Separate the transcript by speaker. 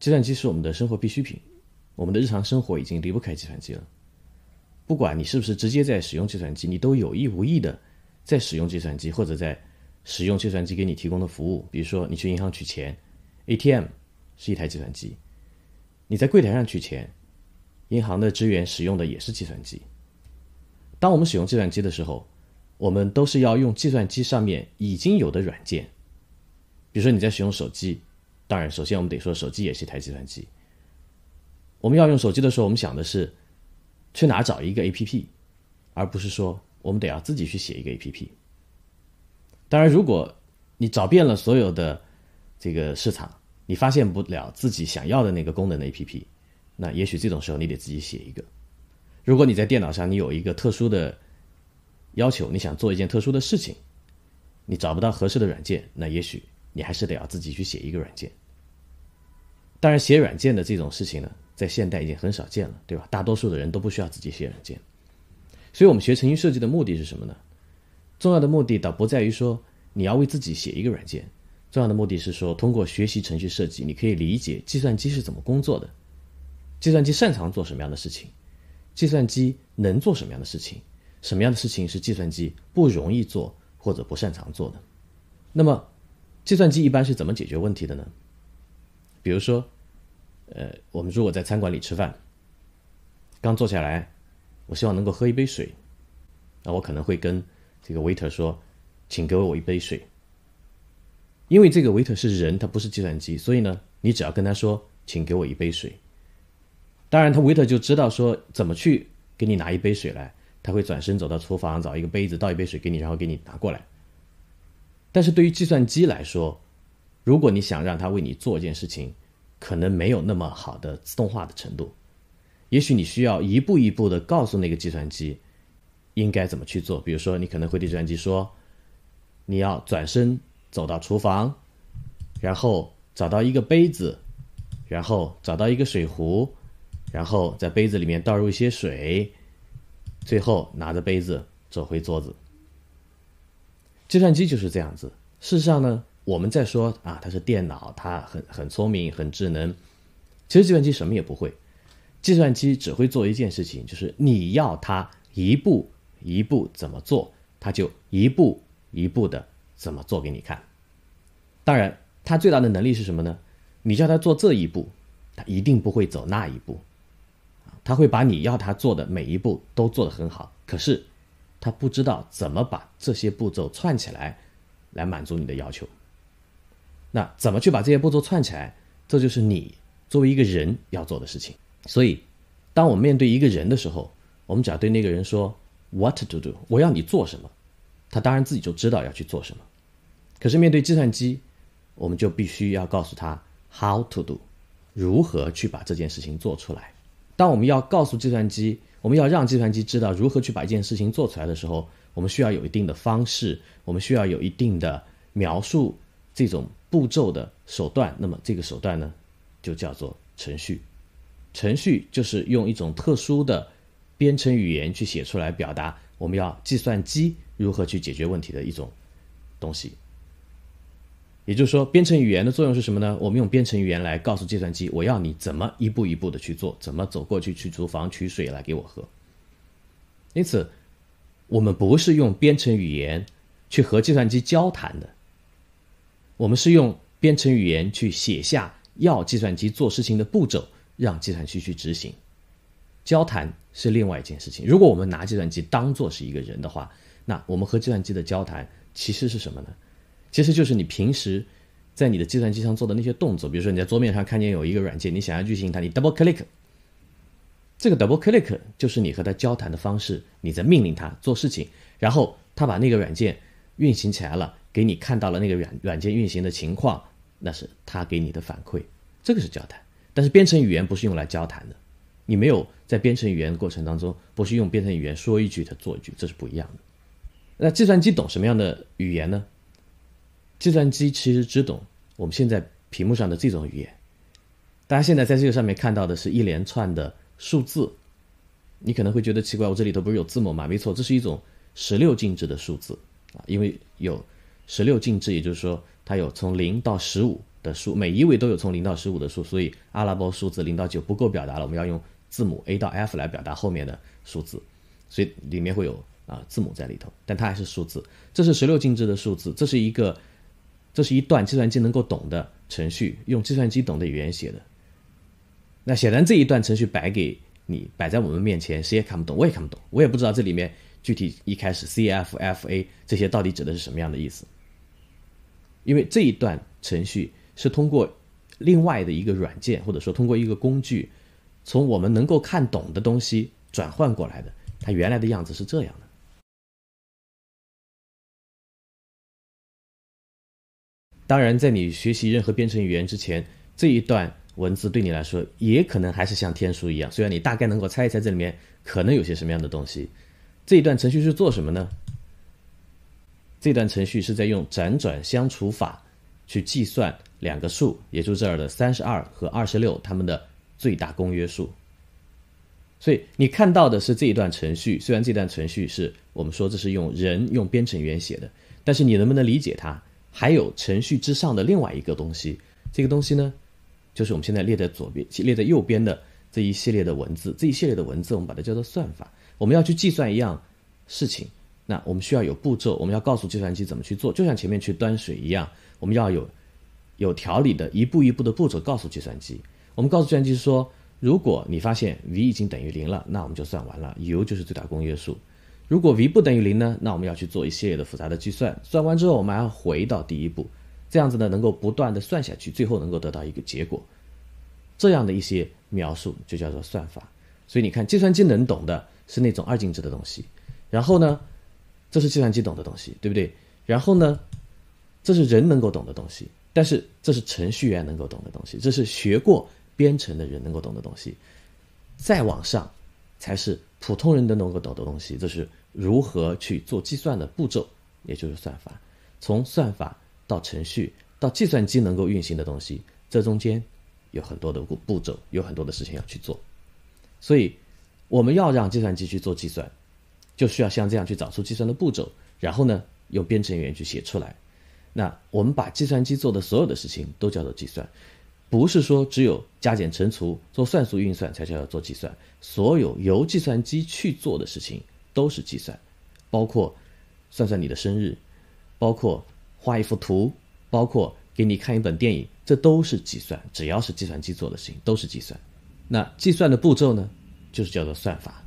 Speaker 1: 计算机是我们的生活必需品，我们的日常生活已经离不开计算机了。不管你是不是直接在使用计算机，你都有意无意的在使用计算机，或者在使用计算机给你提供的服务。比如说，你去银行取钱，ATM 是一台计算机，你在柜台上取钱，银行的职员使用的也是计算机。当我们使用计算机的时候，我们都是要用计算机上面已经有的软件。比如说，你在使用手机。当然，首先我们得说，手机也是一台计算机。我们要用手机的时候，我们想的是，去哪找一个 APP，而不是说我们得要自己去写一个 APP。当然，如果你找遍了所有的这个市场，你发现不了自己想要的那个功能的 APP，那也许这种时候你得自己写一个。如果你在电脑上你有一个特殊的要求，你想做一件特殊的事情，你找不到合适的软件，那也许你还是得要自己去写一个软件。当然，写软件的这种事情呢，在现代已经很少见了，对吧？大多数的人都不需要自己写软件。所以，我们学程序设计的目的是什么呢？重要的目的倒不在于说你要为自己写一个软件，重要的目的是说，通过学习程序设计，你可以理解计算机是怎么工作的，计算机擅长做什么样的事情，计算机能做什么样的事情，什么样的事情是计算机不容易做或者不擅长做的。那么，计算机一般是怎么解决问题的呢？比如说。呃，我们如果在餐馆里吃饭，刚坐下来，我希望能够喝一杯水，那我可能会跟这个 waiter 说：“请给我一杯水。”因为这个 waiter 是人，他不是计算机，所以呢，你只要跟他说“请给我一杯水”，当然，他 waiter 就知道说怎么去给你拿一杯水来，他会转身走到厨房找一个杯子，倒一杯水给你，然后给你拿过来。但是对于计算机来说，如果你想让他为你做一件事情，可能没有那么好的自动化的程度，也许你需要一步一步的告诉那个计算机应该怎么去做。比如说，你可能会对计算机说：“你要转身走到厨房，然后找到一个杯子，然后找到一个水壶，然后在杯子里面倒入一些水，最后拿着杯子走回桌子。”计算机就是这样子。事实上呢？我们在说啊，它是电脑，它很很聪明，很智能。其实计算机什么也不会，计算机只会做一件事情，就是你要它一步一步怎么做，它就一步一步的怎么做给你看。当然，它最大的能力是什么呢？你叫它做这一步，它一定不会走那一步，它会把你要它做的每一步都做得很好。可是，它不知道怎么把这些步骤串起来，来满足你的要求。那怎么去把这些步骤串起来？这就是你作为一个人要做的事情。所以，当我们面对一个人的时候，我们只要对那个人说 “What to do”，我要你做什么，他当然自己就知道要去做什么。可是面对计算机，我们就必须要告诉他 “How to do”，如何去把这件事情做出来。当我们要告诉计算机，我们要让计算机知道如何去把一件事情做出来的时候，我们需要有一定的方式，我们需要有一定的描述。这种步骤的手段，那么这个手段呢，就叫做程序。程序就是用一种特殊的编程语言去写出来，表达我们要计算机如何去解决问题的一种东西。也就是说，编程语言的作用是什么呢？我们用编程语言来告诉计算机，我要你怎么一步一步的去做，怎么走过去去厨房取水来给我喝。因此，我们不是用编程语言去和计算机交谈的。我们是用编程语言去写下要计算机做事情的步骤，让计算机去执行。交谈是另外一件事情。如果我们拿计算机当做是一个人的话，那我们和计算机的交谈其实是什么呢？其实就是你平时在你的计算机上做的那些动作，比如说你在桌面上看见有一个软件，你想要运行它，你 double click。这个 double click 就是你和它交谈的方式，你在命令它做事情，然后它把那个软件运行起来了。给你看到了那个软软件运行的情况，那是他给你的反馈，这个是交谈。但是编程语言不是用来交谈的，你没有在编程语言的过程当中，不是用编程语言说一句它做一句，这是不一样的。那计算机懂什么样的语言呢？计算机其实只懂我们现在屏幕上的这种语言。大家现在在这个上面看到的是一连串的数字，你可能会觉得奇怪，我这里头不是有字母吗？没错，这是一种十六进制的数字啊，因为有。十六进制，也就是说，它有从零到十五的数，每一位都有从零到十五的数，所以阿拉伯数字零到九不够表达了，我们要用字母 A 到 F 来表达后面的数字，所以里面会有啊字母在里头，但它还是数字，这是十六进制的数字，这是一个，这是一段计算机能够懂的程序，用计算机懂的语言写的。那显然这一段程序摆给你摆在我们面前，谁也看不懂，我也看不懂，我也不知道这里面具体一开始 C F F A 这些到底指的是什么样的意思。因为这一段程序是通过另外的一个软件，或者说通过一个工具，从我们能够看懂的东西转换过来的。它原来的样子是这样的。当然，在你学习任何编程语言之前，这一段文字对你来说也可能还是像天书一样。虽然你大概能够猜一猜这里面可能有些什么样的东西，这一段程序是做什么呢？这段程序是在用辗转相除法去计算两个数，也就是这儿的三十二和二十六它们的最大公约数。所以你看到的是这一段程序，虽然这段程序是我们说这是用人用编程语言写的，但是你能不能理解它？还有程序之上的另外一个东西，这个东西呢，就是我们现在列在左边、列在右边的这一系列的文字，这一系列的文字我们把它叫做算法。我们要去计算一样事情。那我们需要有步骤，我们要告诉计算机怎么去做，就像前面去端水一样，我们要有有条理的一步一步的步骤告诉计算机。我们告诉计算机说，如果你发现 v 已经等于零了，那我们就算完了，u 就是最大公约数。如果 v 不等于零呢，那我们要去做一系列的复杂的计算，算完之后我们还要回到第一步，这样子呢能够不断的算下去，最后能够得到一个结果。这样的一些描述就叫做算法。所以你看，计算机能懂的是那种二进制的东西，然后呢？这是计算机懂的东西，对不对？然后呢，这是人能够懂的东西，但是这是程序员能够懂的东西，这是学过编程的人能够懂的东西。再往上，才是普通人都能够懂的东西，这是如何去做计算的步骤，也就是算法。从算法到程序到计算机能够运行的东西，这中间有很多的步步骤，有很多的事情要去做。所以，我们要让计算机去做计算。就需要像这样去找出计算的步骤，然后呢，由编程人员去写出来。那我们把计算机做的所有的事情都叫做计算，不是说只有加减乘除做算术运算才叫做做计算，所有由计算机去做的事情都是计算，包括算算你的生日，包括画一幅图，包括给你看一本电影，这都是计算。只要是计算机做的事情都是计算。那计算的步骤呢，就是叫做算法。